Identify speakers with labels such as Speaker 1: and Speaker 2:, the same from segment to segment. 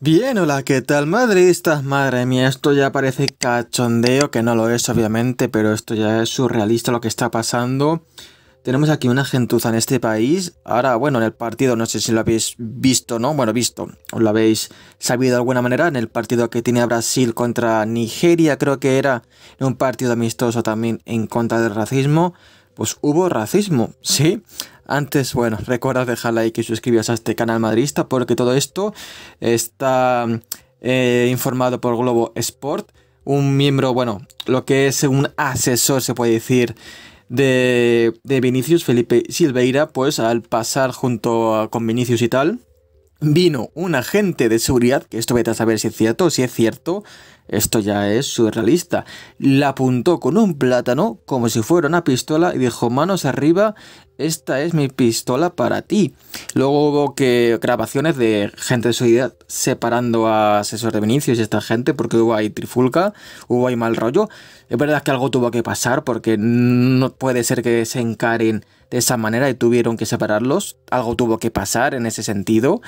Speaker 1: Bien, hola, ¿qué tal madre? madridistas? Madre mía, esto ya parece cachondeo, que no lo es obviamente, pero esto ya es surrealista lo que está pasando. Tenemos aquí una gentuza en este país. Ahora, bueno, en el partido, no sé si lo habéis visto, ¿no? Bueno, visto, os lo habéis sabido de alguna manera, en el partido que tiene Brasil contra Nigeria, creo que era un partido amistoso también en contra del racismo. Pues hubo racismo, sí. Antes, bueno, recuerda dejar like y suscribiros a este canal madridista porque todo esto está eh, informado por Globo Sport, un miembro, bueno, lo que es un asesor, se puede decir, de, de Vinicius, Felipe Silveira, pues al pasar junto con Vinicius y tal, vino un agente de seguridad, que esto vete a saber si es cierto, si es cierto, esto ya es surrealista, la apuntó con un plátano como si fuera una pistola y dijo manos arriba, esta es mi pistola para ti. Luego hubo que grabaciones de gente de seguridad separando a asesor de Vinicius y esta gente porque hubo ahí trifulca, hubo ahí mal rollo. Es verdad que algo tuvo que pasar porque no puede ser que se encaren de esa manera y tuvieron que separarlos. Algo tuvo que pasar en ese sentido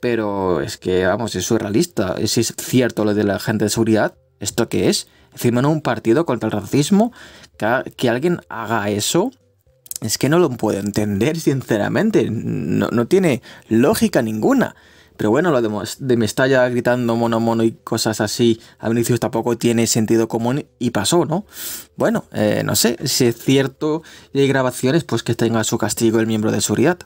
Speaker 1: pero es que, vamos, es surrealista. Eh, si es cierto lo de la gente de seguridad, ¿esto qué es? Encima un partido contra el racismo, que, alguien haga eso, es que no lo puedo entender, sinceramente. No, tiene lógica ninguna. Pero bueno, lo de, de ya gritando mono mono y cosas así a inicio tampoco tiene sentido común y pasó, ¿no? Bueno, eh, no sé, si es cierto y hay grabaciones, pues que tenga su castigo el miembro de seguridad.